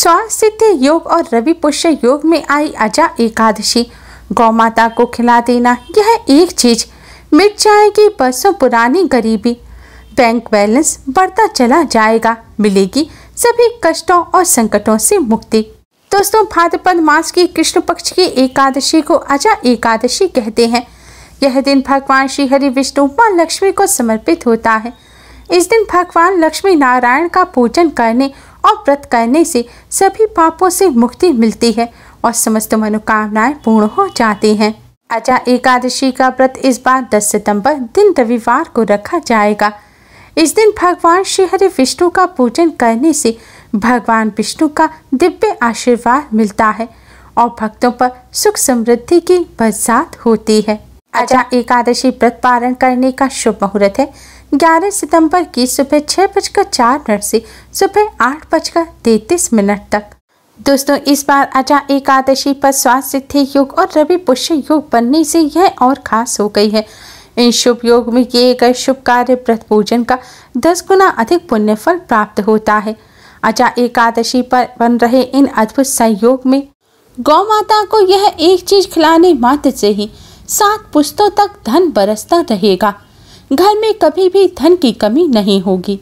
स्वास्थ्य सिद्धि योग और रवि पुष्य योग में आई अजा एकादशी गौ माता को खिला देना यह एक चीज मिट जाएगी बरसों पुरानी गरीबी बैंक बैलेंस बढ़ता चला जाएगा मिलेगी सभी कष्टों और संकटों से मुक्ति दोस्तों भाद्रपद मास की कृष्ण पक्ष की एकादशी को अजा एकादशी कहते हैं यह दिन भगवान श्री हरि विष्णु माँ लक्ष्मी को समर्पित होता है इस दिन भगवान लक्ष्मी नारायण का पूजन करने और व्रत करने से सभी पापों से मुक्ति मिलती है और समस्त मनोकामनाएं पूर्ण हो जाती हैं अजा एकादशी का व्रत इस बार 10 सितंबर दिन रविवार को रखा जाएगा इस दिन भगवान श्री हरि विष्णु का पूजन करने से भगवान विष्णु का दिव्य आशीर्वाद मिलता है और भक्तों पर सुख समृद्धि की बरसात होती है अजा एकादशी व्रत पालन करने का शुभ मुहूर्त है ग्यारह सितंबर की सुबह छः बजकर चार मिनट से सुबह आठ बजकर तैतीस मिनट तक दोस्तों इस बार अजा एकादशी पर स्वास्थ्य सिद्धि योग और रवि पुष्य योग बनने से यह और खास हो गई है इन शुभ योग में किए गए शुभ कार्य व्रत पूजन का दस गुना अधिक पुण्यफल प्राप्त होता है अजा एकादशी पर बन रहे इन अद्भुत संयोग में गौ माता को यह एक चीज खिलाने मात्र से ही सात पुस्तों तक धन बरसता रहेगा घर में कभी भी धन की कमी नहीं होगी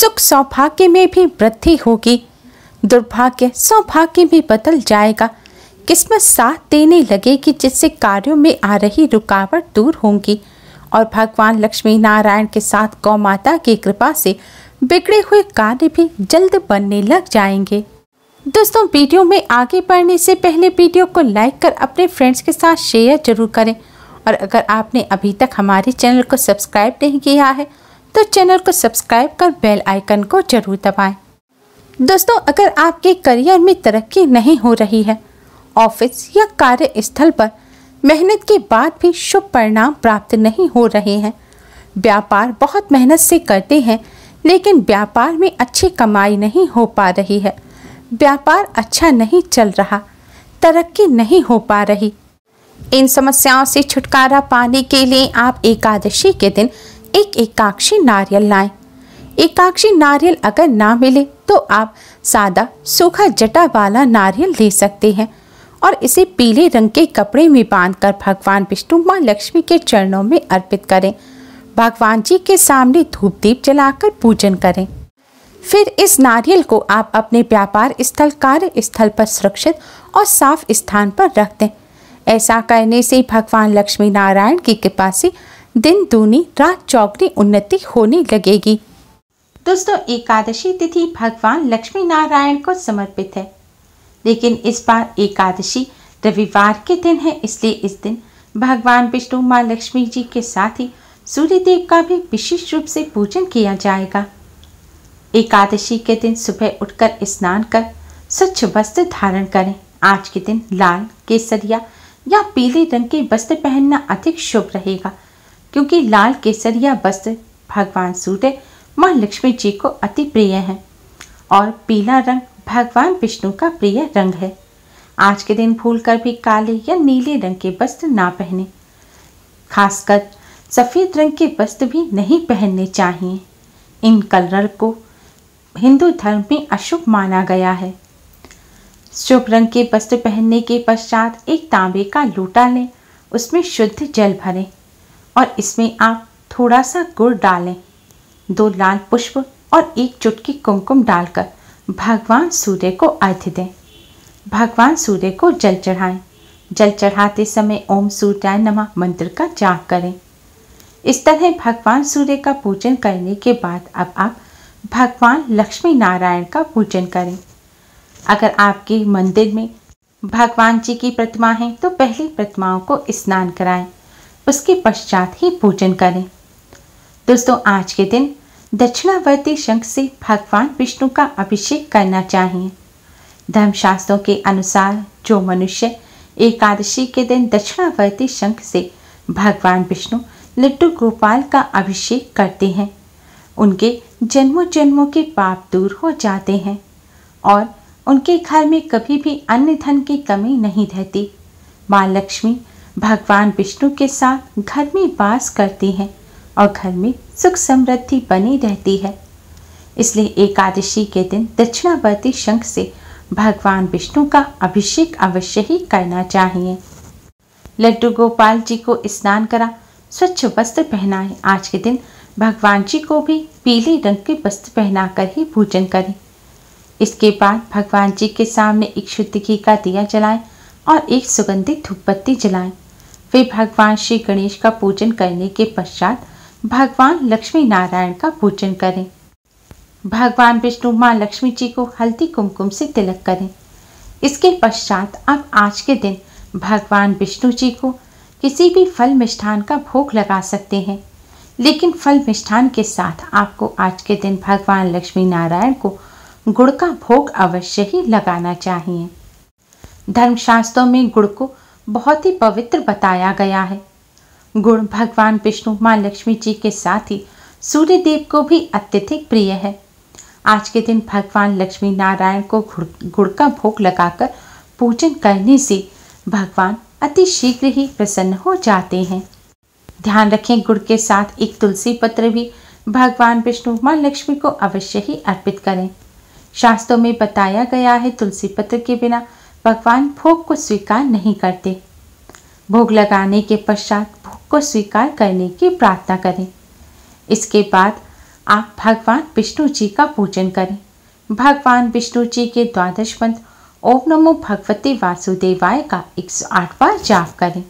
सुख सौभाग्य में भी वृद्धि होगी दुर्भाग्य सौभाग्य भी बदल जाएगा किस्मत साथ देने लगेगी जिससे कार्यों में आ रही रुकावट दूर होंगी और भगवान लक्ष्मी नारायण के साथ गौ माता की कृपा से बिगड़े हुए कार्य भी जल्द बनने लग जाएंगे दोस्तों वीडियो में आगे बढ़ने से पहले वीडियो को लाइक कर अपने फ्रेंड्स के साथ शेयर जरूर करें और अगर आपने अभी तक हमारे चैनल को सब्सक्राइब नहीं किया है तो चैनल को सब्सक्राइब कर बेल आइकन को जरूर दबाएं। दोस्तों अगर आपके करियर में तरक्की नहीं हो रही है ऑफिस या कार्यस्थल पर मेहनत के बाद भी शुभ परिणाम प्राप्त नहीं हो रहे हैं व्यापार बहुत मेहनत से करते हैं लेकिन व्यापार में अच्छी कमाई नहीं हो पा रही है व्यापार अच्छा नहीं चल रहा तरक्की नहीं हो पा रही इन समस्याओं से छुटकारा पाने के लिए आप एकादशी के दिन एक एकाक्षी नारियल लाएं। एकाक्षी नारियल अगर ना मिले तो आप सादा सूखा जटा वाला नारियल ले सकते हैं और इसे पीले रंग के कपड़े में बांधकर भगवान विष्णु माँ लक्ष्मी के चरणों में अर्पित करें भगवान जी के सामने धूप दीप जलाकर पूजन करें फिर इस नारियल को आप अपने व्यापार स्थल कार्य स्थल पर सुरक्षित और साफ स्थान पर रख दें ऐसा करने से भगवान लक्ष्मी नारायण की कृपा से दिन दूनी रात चौगनी उन्नति होने लगेगी दोस्तों एकादशी तिथि भगवान लक्ष्मी नारायण को समर्पित है लेकिन इस बार एकादशी रविवार के दिन है इसलिए इस दिन भगवान विष्णु माँ लक्ष्मी जी के साथ ही सूर्यदेव का भी विशेष रूप से पूजन किया जाएगा एकादशी के दिन सुबह उठकर स्नान कर स्वच्छ वस्त्र धारण करें आज के दिन लाल केसरिया या पीले रंग के वस्त्र पहनना अधिक शुभ रहेगा क्योंकि लाल केसरिया वस्त्र भगवान सूर्य माँ लक्ष्मी जी को अति प्रिय हैं और पीला रंग भगवान विष्णु का प्रिय रंग है आज के दिन भूलकर भी काले या नीले रंग के वस्त्र ना पहने खासकर सफ़ेद रंग के वस्त्र भी नहीं पहनने चाहिए इन कलर को हिंदू धर्म में अशुभ माना गया है शुभ रंग के वस्त्र पहनने के पश्चात एक तांबे का लोटा लें उसमें शुद्ध जल भरें और इसमें आप थोड़ा सा गुड़ डालें दो लाल पुष्प और एक चुटकी कुमकुम डालकर भगवान सूर्य को अर्घ्य दें भगवान सूर्य को जल चढ़ाएं जल चढ़ाते समय ओम सूर्याय नमः मंत्र का जाप करें इस तरह भगवान सूर्य का पूजन करने के बाद अब आप भगवान लक्ष्मी नारायण का पूजन करें अगर आपके मंदिर में भगवान जी की प्रतिमा है तो पहले प्रतिमाओं को स्नान कराएं उसके पश्चात ही पूजन करें दोस्तों आज के दिन दक्षिणावर्ती शंख से भगवान विष्णु का अभिषेक करना चाहिए धर्मशास्त्रों के अनुसार जो मनुष्य एकादशी के दिन दक्षिणावर्ती शंख से भगवान विष्णु लड्डू गोपाल का अभिषेक करते हैं उनके जन्मों जन्मों के पाप दूर हो जाते हैं और उनके घर में कभी भी अन्य धन की कमी नहीं रहती माँ लक्ष्मी भगवान विष्णु के साथ घर में वास करती हैं और घर में सुख समृद्धि बनी रहती है इसलिए एकादशी के दिन दक्षिणावर्ती शंख से भगवान विष्णु का अभिषेक अवश्य ही करना चाहिए लड्डू गोपाल जी को स्नान करा स्वच्छ वस्त्र पहनाएं आज के दिन भगवान जी को भी पीले रंग के वस्त्र पहनाकर ही पूजन करें इसके बाद भगवान जी के सामने एक शुद्ध घी का दिया जलाएं और एक सुगंधित धूपबत्ती जलाएं वे भगवान श्री गणेश का पूजन करने के पश्चात भगवान लक्ष्मी नारायण का पूजन करें भगवान विष्णु माँ लक्ष्मी जी को हल्दी कुमकुम से तिलक करें इसके पश्चात आप आज के दिन भगवान विष्णु जी को किसी भी फल मिष्ठान का भोग लगा सकते हैं लेकिन फल मिष्ठान के साथ आपको आज के दिन भगवान लक्ष्मी नारायण को गुड़ का भोग अवश्य ही लगाना चाहिए धर्मशास्त्रों में गुड़ को बहुत ही पवित्र बताया गया है गुड़ भगवान विष्णु माँ लक्ष्मी जी के साथ ही सूर्य देव को भी अत्यधिक प्रिय है आज के दिन भगवान लक्ष्मी नारायण को गुड़ गुड़ का भोग लगाकर पूजन करने से भगवान अति शीघ्र ही प्रसन्न हो जाते हैं ध्यान रखें गुड़ के साथ एक तुलसी पत्र भी भगवान विष्णु माँ लक्ष्मी को अवश्य ही अर्पित करें शास्त्रों में बताया गया है तुलसी पत्र के बिना भगवान भोग को स्वीकार नहीं करते भोग लगाने के पश्चात भोग को स्वीकार करने की प्रार्थना करें इसके बाद आप भगवान विष्णु जी का पूजन करें भगवान विष्णु जी के द्वादश मंत्र ओम नमो भगवती वासुदेवाय का एक सौ बार जाप करें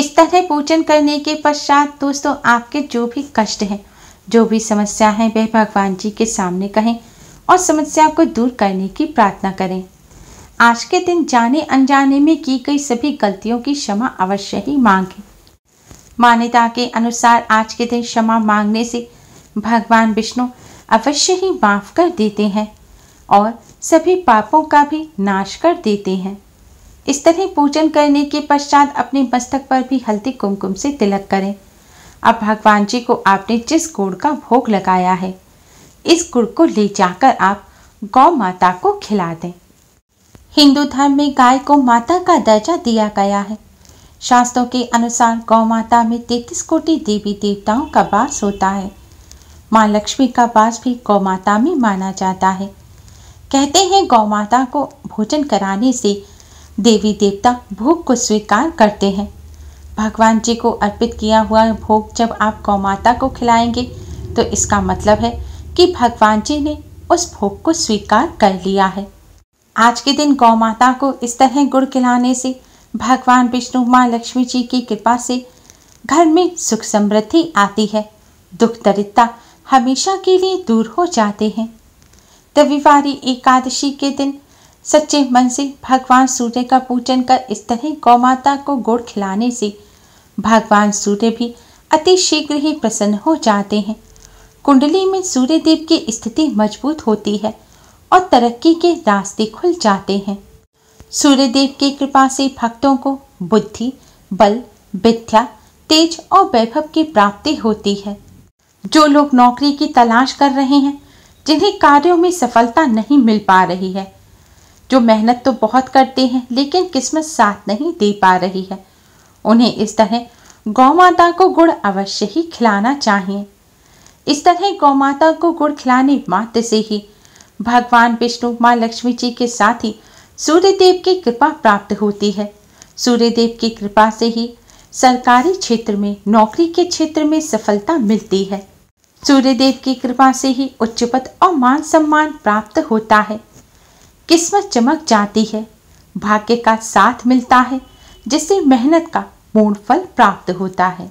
इस तरह पूजन करने के पश्चात दोस्तों आपके जो भी कष्ट हैं जो भी समस्या हैं वह भगवान जी के सामने कहें और समस्या को दूर करने की प्रार्थना करें आज के दिन जाने अनजाने में की गई सभी गलतियों की क्षमा अवश्य ही मांगें मान्यता के अनुसार आज के दिन क्षमा मांगने से भगवान विष्णु अवश्य ही माफ कर देते हैं और सभी पापों का भी नाश कर देते हैं इस तरह पूजन करने के पश्चात अपने मस्तक पर भी हल्दी कुमकुम से तिलक करें अब भगवान जी को आपने जिस गुड़ का भोग लगाया है इस गुड़ को ले जाकर आप गौ माता को खिला दें हिंदू धर्म में गाय को माता का दर्जा दिया गया है शास्त्रों के अनुसार गौ माता में तैतीस कोटि देवी देवताओं का वास होता है माँ लक्ष्मी का वास भी गौ माता में माना जाता है कहते हैं गौ माता को भोजन कराने से देवी देवता भोग को स्वीकार करते हैं भगवान जी को अर्पित किया हुआ भोग जब आप गौ माता को खिलाएंगे तो इसका मतलब है कि भगवान जी ने उस भोग को स्वीकार कर लिया है आज के दिन गौ माता को इस तरह गुड़ खिलाने से भगवान विष्णु माँ लक्ष्मी जी की कृपा से घर में सुख समृद्धि आती है दुख दरिद्रता हमेशा के लिए दूर हो जाते हैं रविवार एकादशी के दिन सच्चे मन से भगवान सूर्य का पूजन कर इस तरह गौ माता को गुड़ खिलाने से भगवान सूर्य भी अति शीघ्र ही प्रसन्न हो जाते हैं कुंडली में सूर्य देव की स्थिति मजबूत होती है और तरक्की के रास्ते खुल जाते हैं सूर्य देव की कृपा से भक्तों को बुद्धि बल विद्या तेज और वैभव की प्राप्ति होती है जो लोग नौकरी की तलाश कर रहे हैं जिन्हें कार्यों में सफलता नहीं मिल पा रही है जो मेहनत तो बहुत करते हैं लेकिन किस्मत साथ नहीं दे पा रही है उन्हें इस तरह गौ माता को गुड़ अवश्य ही खिलाना चाहिए इस तरह गौ माता को गुड़ खिलाने मात्र से ही भगवान विष्णु माँ लक्ष्मी जी के साथ ही सूर्यदेव की कृपा प्राप्त होती है सूर्यदेव की कृपा से ही सरकारी क्षेत्र में नौकरी के क्षेत्र में सफलता मिलती है सूर्यदेव की कृपा से ही उच्च पद और मान सम्मान प्राप्त होता है किस्मत चमक जाती है भाग्य का साथ मिलता है जिससे मेहनत का पूर्ण फल प्राप्त होता है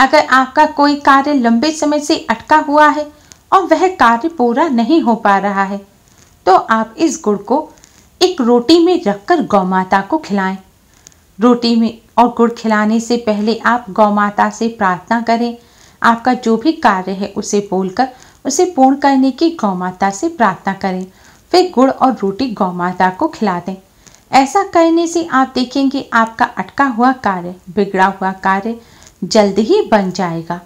अगर आपका कोई कार्य लंबे समय से अटका हुआ है और वह कार्य पूरा नहीं हो पा रहा है तो आप इस गुड़ को एक रोटी में रखकर गौ माता को खिलाएं रोटी में और गुड़ खिलाने से पहले आप गौ माता से प्रार्थना करें आपका जो भी कार्य है उसे बोलकर उसे पूर्ण करने की गौ माता से प्रार्थना करें फिर गुड़ और रोटी गौ माता को खिला दें ऐसा करने से आप देखेंगे आपका अटका हुआ कार्य बिगड़ा हुआ कार्य जल्द ही बन जाएगा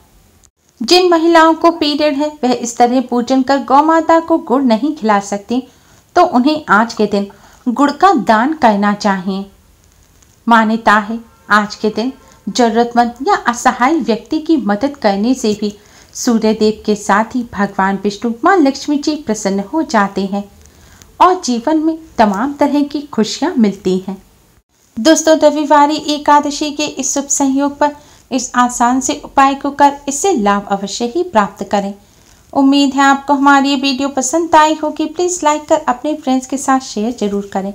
जिन महिलाओं को पीरियड है वह इस तरह पूजन कर गौ माता को गुड़ नहीं खिला सकती तो उन्हें आज के दिन गुड़ का दान करना चाहिए मान्यता है आज के दिन जरूरतमंद या असहाय व्यक्ति की मदद करने से भी सूर्यदेव के साथ ही भगवान विष्णु माँ लक्ष्मी जी प्रसन्न हो जाते हैं और जीवन में तमाम तरह की खुशियाँ मिलती हैं दोस्तों रविवार एकादशी के इस शुभ संयोग पर इस आसान से उपाय को कर इससे लाभ अवश्य ही प्राप्त करें उम्मीद है आपको हमारी ये वीडियो पसंद आई होगी प्लीज़ लाइक कर अपने फ्रेंड्स के साथ शेयर जरूर करें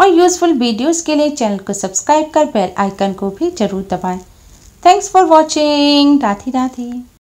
और यूज़फुल वीडियोस के लिए चैनल को सब्सक्राइब कर बेल आइकन को भी जरूर दबाएं thanks for watching Radhe Radhe